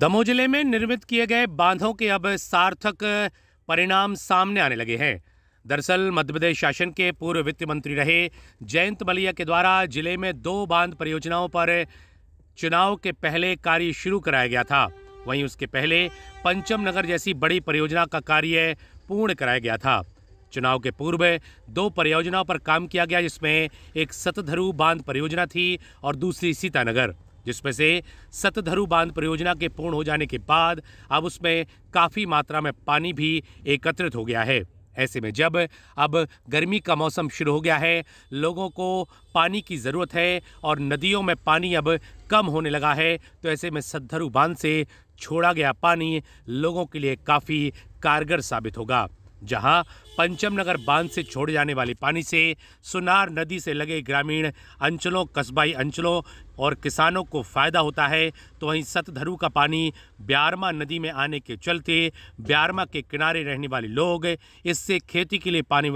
दमोह जिले में निर्मित किए गए बांधों के अब सार्थक परिणाम सामने आने लगे हैं दरअसल मध्य प्रदेश शासन के पूर्व वित्त मंत्री रहे जयंत मलिया के द्वारा जिले में दो बांध परियोजनाओं पर चुनाव के पहले कार्य शुरू कराया गया था वहीं उसके पहले पंचम नगर जैसी बड़ी परियोजना का कार्य पूर्ण कराया गया था चुनाव के पूर्व दो परियोजनाओं पर काम किया गया जिसमें एक सतधरू बांध परियोजना थी और दूसरी सीतानगर जिसमें से सतधरु बांध परियोजना के पूर्ण हो जाने के बाद अब उसमें काफ़ी मात्रा में पानी भी एकत्रित हो गया है ऐसे में जब अब गर्मी का मौसम शुरू हो गया है लोगों को पानी की ज़रूरत है और नदियों में पानी अब कम होने लगा है तो ऐसे में सतधरु बांध से छोड़ा गया पानी लोगों के लिए काफ़ी कारगर साबित होगा जहां पंचम नगर बांध से छोड़े जाने वाले पानी से सुनार नदी से लगे ग्रामीण अंचलों कस्बाई अंचलों और किसानों को फ़ायदा होता है तो वहीं सतधरू का पानी ब्यारमा नदी में आने के चलते ब्यारमा के किनारे रहने वाले लोग इससे खेती के लिए पानी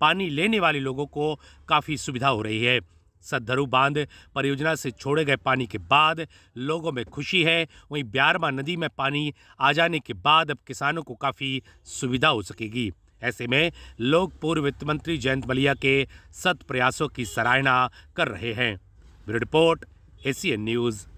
पानी लेने वाले लोगों को काफ़ी सुविधा हो रही है सद्धरू बांध परियोजना से छोड़े गए पानी के बाद लोगों में खुशी है वहीं ब्यारवा नदी में पानी आ जाने के बाद अब किसानों को काफ़ी सुविधा हो सकेगी ऐसे में लोग पूर्व वित्त मंत्री जयंत मलिया के सत प्रयासों की सराहना कर रहे हैं रिपोर्ट एसीएन न्यूज़